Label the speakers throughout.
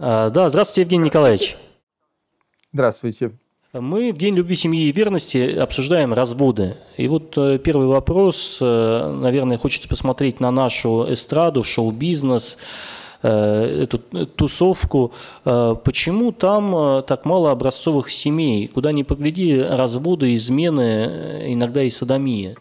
Speaker 1: А, да, здравствуйте, Евгений Николаевич. Здравствуйте. Мы в День любви, семьи и верности обсуждаем разводы. И вот э, первый вопрос, э, наверное, хочется посмотреть на нашу эстраду, шоу-бизнес, э, эту тусовку. Почему там так мало образцовых семей? Куда ни погляди,
Speaker 2: разводы, измены, иногда и садомия.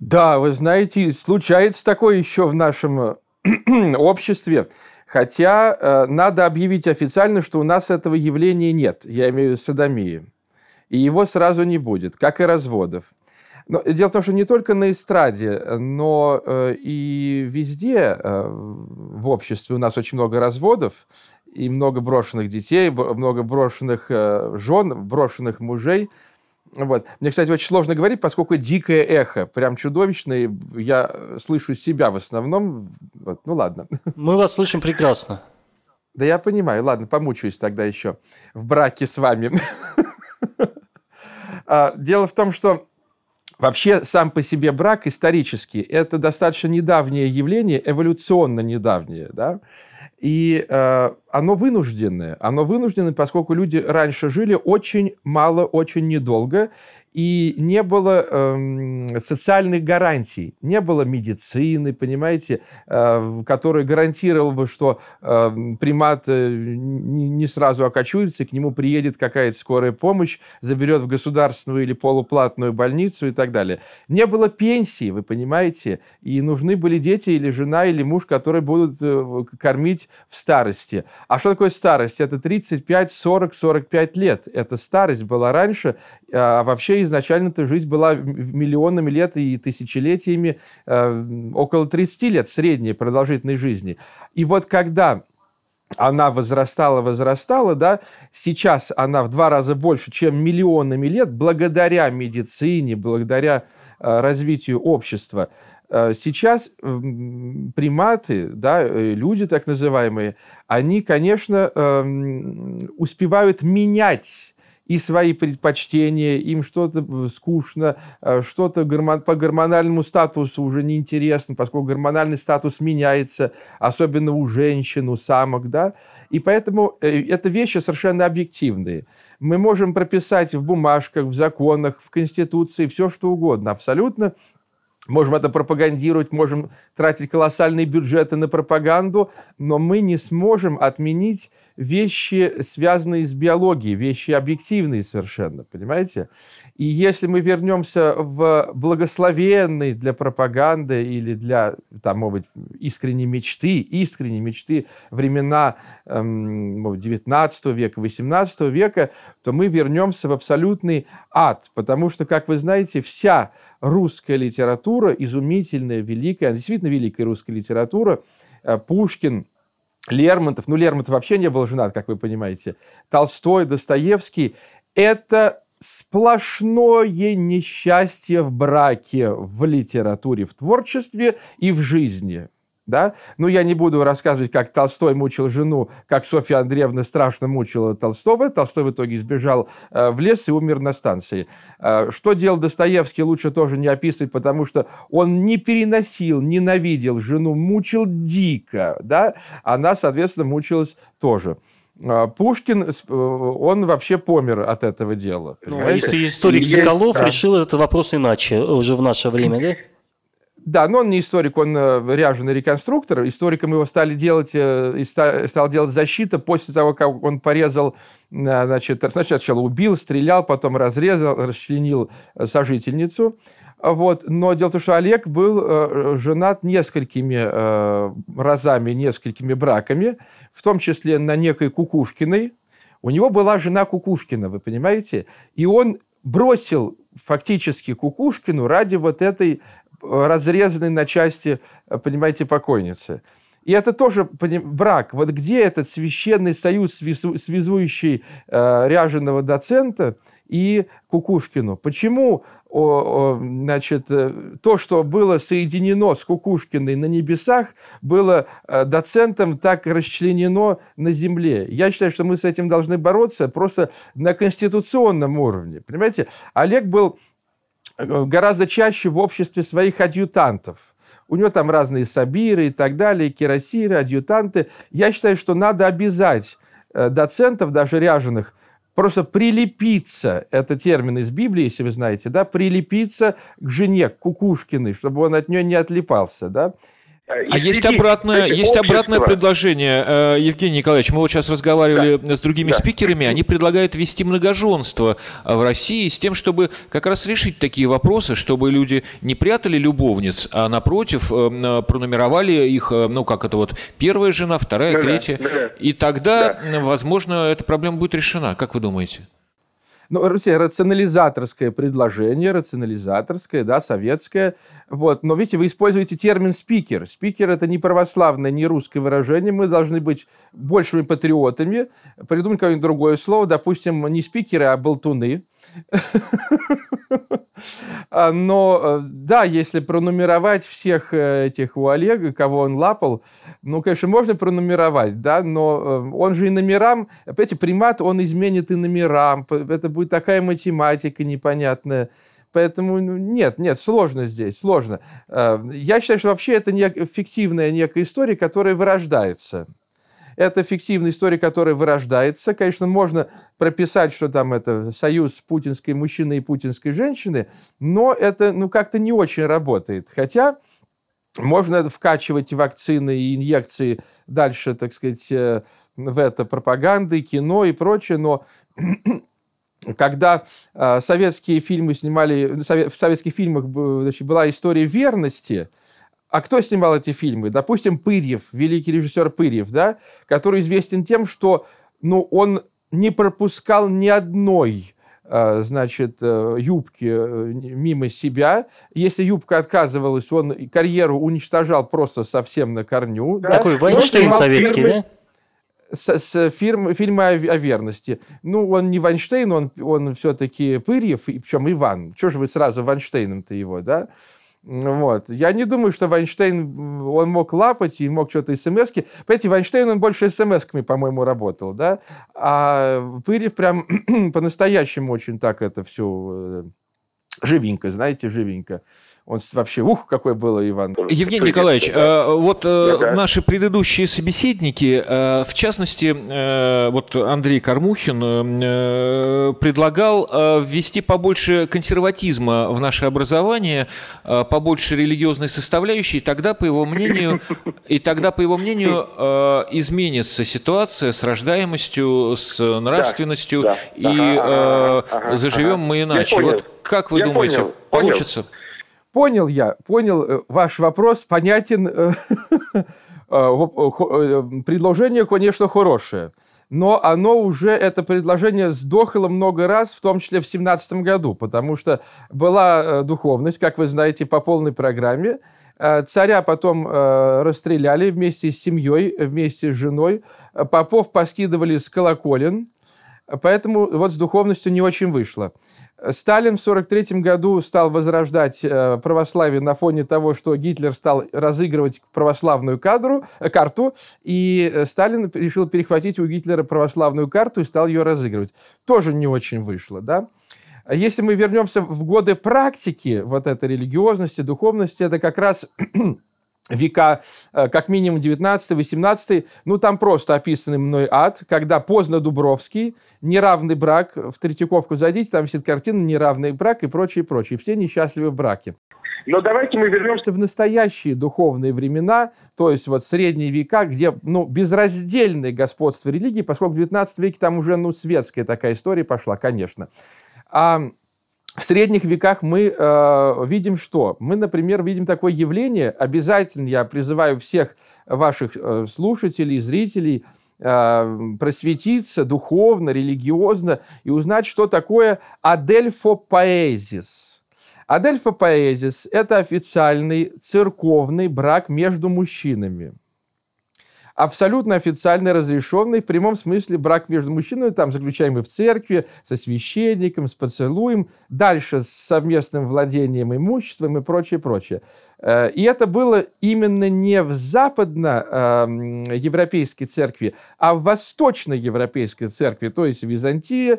Speaker 2: Да, вы знаете, случается такое еще в нашем обществе. Хотя э, надо объявить официально, что у нас этого явления нет, я имею в виду садомии. И его сразу не будет, как и разводов. Но дело в том, что не только на эстраде, но э, и везде э, в обществе у нас очень много разводов и много брошенных детей, много брошенных э, жен, брошенных мужей – вот. Мне, кстати, очень сложно говорить, поскольку дикое эхо, прям чудовищное. Я э, слышу себя в основном. Вот. Ну ладно. Мы вас слышим прекрасно. Да я понимаю. Ладно, помучаюсь тогда еще в браке с вами. А, дело в том, что Вообще сам по себе брак исторически – это достаточно недавнее явление, эволюционно недавнее, да? И э, оно вынужденное. Оно вынужденное, поскольку люди раньше жили очень мало, очень недолго и не было э, социальных гарантий, не было медицины, понимаете, э, которая гарантировала бы, что эм, э, примат не, не сразу окочурится, к нему приедет какая-то скорая помощь, заберет в государственную или полуплатную больницу и так далее. Не было пенсии, вы понимаете, и нужны были дети или жена или муж, которые будут э, кормить в старости. А что такое старость? Это 35, 40, 45 лет. Это старость была раньше, а вообще изначально-то жизнь была миллионами лет и тысячелетиями, э, около 30 лет средней продолжительной жизни. И вот когда она возрастала, возрастала, да, сейчас она в два раза больше, чем миллионами лет, благодаря медицине, благодаря э, развитию общества. Э, сейчас эм, приматы, да, люди так называемые, они, конечно, эм, успевают менять и свои предпочтения, им что-то э, скучно, э, что-то по гормональному статусу уже неинтересно, поскольку гормональный статус меняется, особенно у женщин, у самок, да, и поэтому э, это вещи совершенно объективные. Мы можем прописать в бумажках, в законах, в Конституции все, что угодно абсолютно, Можем это пропагандировать, можем тратить колоссальные бюджеты на пропаганду, но мы не сможем отменить вещи, связанные с биологией, вещи объективные совершенно, понимаете? И если мы вернемся в благословенный для пропаганды или для, там, может быть, искренней мечты, искренней мечты времена эм, 19 века, 18 века, то мы вернемся в абсолютный ад, потому что, как вы знаете, вся русская литература, изумительная, великая, действительно великая русская литература. Э, Пушкин, Лермонтов, ну Лермонтов вообще не был женат, как вы понимаете, Толстой, Достоевский, это сплошное несчастье в браке, в литературе, в творчестве и в жизни. Да? Ну, я не буду рассказывать, как Толстой мучил жену, как Софья Андреевна страшно мучила Толстого. Толстой в итоге сбежал э, в лес и умер на станции. Э, что делал Достоевский, лучше тоже не описывать, потому что он не переносил, ненавидел жену, мучил дико. Да? Она, соответственно, мучилась тоже. Э, Пушкин, он вообще помер от этого дела. Ну, а если историк Соколов решил
Speaker 1: этот вопрос иначе уже в наше время,
Speaker 2: да? Да, но он не историк, он э, ряженый реконструктор. Историком его стали делать, э, и стал делать защита после того, как он порезал, э, значит, сначала убил, стрелял, потом разрезал, расчленил сожительницу. Вот. Но дело в том, что Олег был женат несколькими разами, несколькими браками, в том числе на некой Кукушкиной. У него была жена Кукушкина, вы понимаете? И он бросил фактически Кукушкину ради вот этой разрезанной на части, э, понимаете, покойницы. И это тоже брак. Вот где этот священный союз, связующий э, ряженого доцента и Кукушкину? Почему о, о, значит, э, то, что было соединено с Кукушкиной на небесах, было э, доцентом так расчленено на земле. Я считаю, что мы с этим должны бороться просто на конституционном уровне. Понимаете, Олег был гораздо чаще в обществе своих адъютантов. У него там разные сабиры и так далее, кирасиры, адъютанты. Я считаю, что надо обязать э, доцентов, даже ряженых, просто прилепиться, это термин из Библии, если вы знаете, да, прилепиться к жене, к Кукушкиной, чтобы он от нее не отлипался, да, а, а есть обратное, есть обратное
Speaker 1: предложение, э, Евгений Николаевич. Мы вот сейчас разговаривали да. с другими да. спикерами. Они предлагают ввести многоженство э, в России с тем, чтобы как раз решить такие вопросы, чтобы люди не прятали любовниц, а напротив э, пронумеровали их, ну как это вот первая жена, вторая, ну, третья, да, да. и тогда, да. возможно, эта проблема будет решена. Как вы думаете?
Speaker 2: ну, Россия рационализаторское предложение, рационализаторское, да, советское. Вот. Но видите, вы используете термин спикер. Спикер это не православное, не русское выражение. Мы должны быть большими патриотами. Придумать какое-нибудь другое слово. Допустим, не спикеры, а болтуны. А, но э, да, если пронумеровать всех э, этих у Олега, кого он лапал, ну, конечно, можно пронумеровать, да, но э, он же и номерам, опять примат, он изменит и номерам, это будет такая математика непонятная. Поэтому ну, нет, нет, сложно здесь, сложно. Я считаю, что вообще это не, фиктивная некая история, которая вырождается. Это фиктивная история, которая вырождается. Конечно, можно прописать, что там это союз путинской мужчины и путинской женщины, но это ну, как-то не очень работает. Хотя можно вкачивать вакцины и инъекции дальше, так сказать, э, в это пропаганды, кино и прочее, но когда э, советские фильмы снимали, в советских фильмах э, значит, была история верности – а кто снимал эти фильмы? Допустим, Пырьев, великий режиссер Пырьев, да, который известен тем, что ну, он не пропускал ни одной э, значит, э, юбки э, мимо себя. Если юбка отказывалась, он карьеру уничтожал просто совсем на корню. Да? Такой ну, Вайнштейн советский, да? с, с фирм, фильма о, о верности. Ну, он не Вайнштейн, он, он все-таки Пырьев, и, причем Иван. Чего же вы сразу Вайнштейном-то его, да? Вот. Я не думаю, что Вайнштейн, он мог лапать и мог что-то смс -ки. Понимаете, Вайнштейн, он больше смс-ками, по-моему, работал, да? А Пырев прям по-настоящему очень так это все э, живенько, знаете, живенько. Он вообще, ух, какой был Иван. Евгений Николаевич, да.
Speaker 1: Э, вот ага. Э, ну
Speaker 2: наши предыдущие собеседники,
Speaker 1: э, в частности, вот Андрей Кормухин предлагал ввести побольше консерватизма в наше образование, побольше религиозной составляющей, и тогда, по его мнению, и тогда, по его мнению, изменится ситуация с рождаемостью, с нравственностью, да, да. и ага, ага, заживем мы иначе. Вот как вы Я думаете, понял, получится? Понял.
Speaker 2: Понял я, понял э, ваш вопрос, понятен. Э, э, предложение, конечно, хорошее. Но оно уже, это предложение сдохло много раз, в том числе в 2017 году, потому что была духовность, как вы знаете, по полной программе. Царя потом расстреляли вместе с семьей, вместе с женой. Попов поскидывали с колоколен. Поэтому вот с духовностью не очень вышло. Сталин в 1943 году стал возрождать э, православие на фоне того, что Гитлер стал разыгрывать православную кадру, э, карту, и э, Сталин решил перехватить у Гитлера православную карту и стал ее разыгрывать. Тоже не очень вышло, да? Если мы вернемся в годы практики вот этой религиозности, духовности, это как раз века, э, как минимум 19-18, ну там просто описанный мной ад, когда поздно Дубровский, неравный брак, в Третьяковку зайдите, там висит картина «Неравный брак» и прочее, прочее. Все несчастливы в браке. Но ну, давайте мы вернемся в настоящие духовные времена, то есть вот средние века, где ну, безраздельное господство религии, поскольку в 19 веке там уже ну, светская такая история пошла, конечно. А в средних веках мы э, видим что? Мы, например, видим такое явление. Обязательно я призываю всех ваших э, слушателей, зрителей э, просветиться духовно, религиозно и узнать, что такое адельфопоэзис. Адельфопоэзис – это официальный церковный брак между мужчинами – абсолютно официально разрешенный в прямом смысле брак между мужчинами, там заключаемый в церкви, со священником, с поцелуем, дальше с совместным владением имуществом и прочее, прочее. Э, и это было именно не в западноевропейской эм, церкви, а в восточноевропейской церкви, то есть в Византии, э,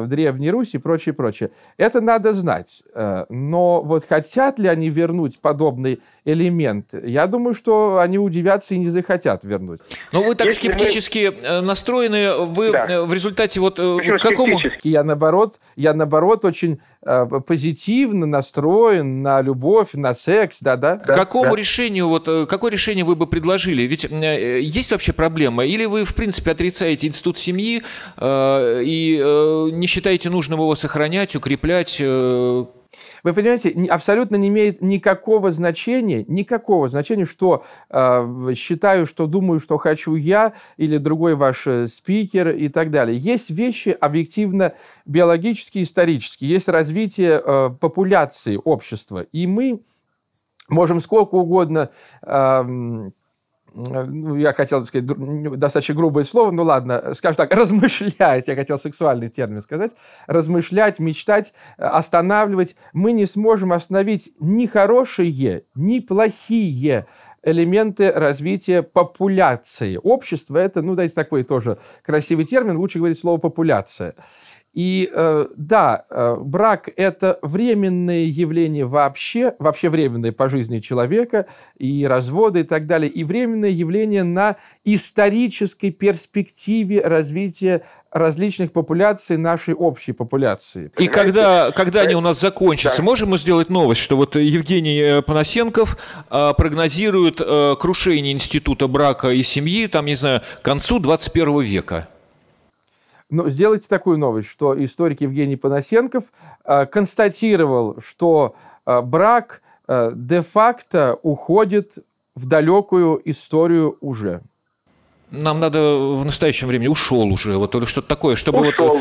Speaker 2: в Древней Руси и прочее, прочее. Это надо знать. Э, но вот хотят ли они вернуть подобный элемент? Я думаю, что они удивятся и не захотят вернуть. Но вы так Если скептически
Speaker 1: мы... настроены, вы да. в результате вот Почему к какому...
Speaker 2: Я наоборот, я наоборот очень позитивно настроен на любовь, на секс, да, да, Какому да.
Speaker 1: решению, вот, э, какое решение вы бы предложили? Ведь э, есть вообще проблема? Или вы, в принципе, отрицаете институт семьи э, и э, не считаете нужным
Speaker 2: его сохранять, укреплять? Э... Вы понимаете, абсолютно не имеет никакого значения, никакого значения, что э, считаю, что думаю, что хочу я или другой ваш э, спикер и так далее. Есть вещи объективно биологические, исторические, есть развитие э, популяции общества, и мы можем сколько угодно э, я хотел сказать достаточно грубое слово, ну ладно, скажем так, размышлять, я хотел сексуальный термин сказать, размышлять, мечтать, э, останавливать, мы не сможем остановить ни хорошие, ни плохие элементы развития популяции. Общество – это, ну, дайте такой тоже красивый термин, лучше говорить слово «популяция». И э, да, э, брак – это временное явление вообще, вообще временное по жизни человека, и разводы и так далее, и временное явление на исторической перспективе развития различных популяций нашей общей популяции.
Speaker 1: И когда, когда они у нас закончатся, да. можем мы сделать новость, что вот Евгений э, Панасенков э, прогнозирует э, крушение института брака и семьи, там, не знаю, к концу 21 века?
Speaker 2: Но сделайте такую новость, что историк Евгений Панасенков э, констатировал, что э, брак э, де-факто уходит в далекую историю уже.
Speaker 1: Нам надо в настоящем времени ушел уже, вот или что-то такое, чтобы ушел. вот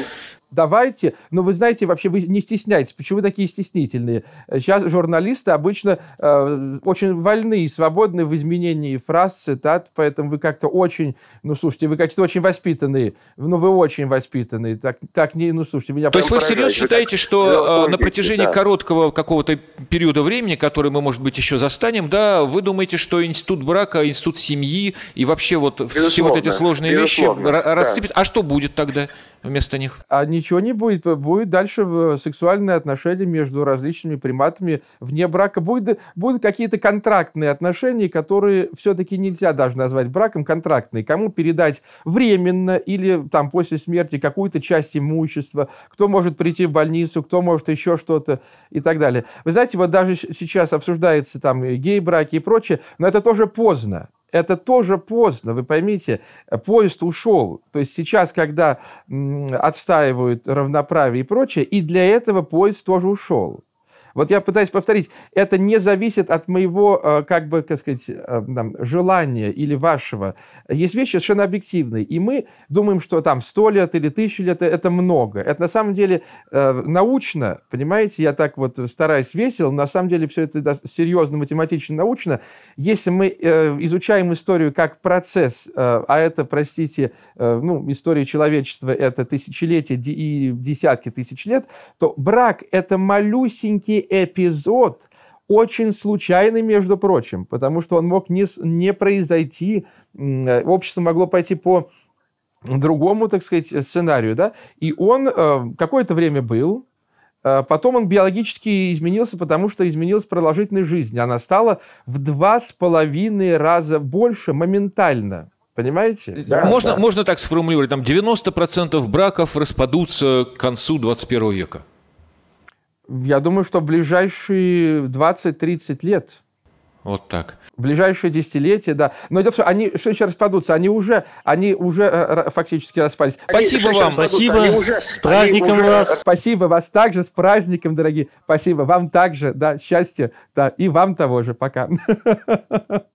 Speaker 2: давайте, но ну, вы знаете, вообще вы не стесняйтесь, почему вы такие стеснительные? Сейчас журналисты обычно э, очень вольны и свободны в изменении фраз, цитат, поэтому вы как-то очень, ну слушайте, вы какие-то очень воспитанные, ну вы очень воспитанные, так, так не, ну слушайте, меня... То есть вы всерьез считаете, что э, на протяжении да.
Speaker 1: короткого какого-то периода времени, который мы, может быть, еще застанем, да, вы думаете, что институт брака, институт семьи и вообще вот безусловно, все вот эти сложные вещи да. рассыпятся? А что будет тогда? вместо них?
Speaker 2: А ничего не будет. Будет дальше э, сексуальные отношения между различными приматами вне брака. Будет, будут какие-то контрактные отношения, которые все-таки нельзя даже назвать браком, контрактные. Кому передать временно или там после смерти какую-то часть имущества, кто может прийти в больницу, кто может еще что-то и так далее. Вы знаете, вот даже сейчас обсуждается там гей-браки и прочее, но это тоже поздно это тоже поздно, вы поймите, поезд ушел. То есть сейчас, когда отстаивают равноправие и прочее, и для этого поезд тоже ушел. Вот я пытаюсь повторить, это не зависит от моего, э, как бы, как сказать, э, желания или вашего. Есть вещи совершенно объективные, и мы думаем, что там 100 лет или 1000 лет – это много. Это на самом деле э, научно, понимаете, я так вот стараюсь весел, на самом деле все это серьезно, математично, научно. Если мы изучаем историю как процесс, а это, простите, ну, история человечества – это тысячелетия и десятки тысяч лет, то брак – это малюсенький эпизод очень случайный, между прочим, потому что он мог не, не произойти, э, общество могло пойти по другому, так сказать, сценарию, да, и он э, какое-то время был, э, Потом он биологически изменился, потому что изменилась продолжительность жизни. Она стала в два с половиной раза больше моментально. Понимаете? Да, можно, да.
Speaker 1: можно так сформулировать, там 90% браков распадутся к концу 21
Speaker 2: века. Я думаю, что в ближайшие 20-30 лет. Вот так. В ближайшие десятилетия, да. Но это все они что еще распадутся? Они уже, они уже э, фактически распались. Спасибо они вам, спасибо. Они уже, с праздником уже... вас. Спасибо вас также, с праздником, дорогие. Спасибо вам также, да, счастья, да, и вам того же. Пока.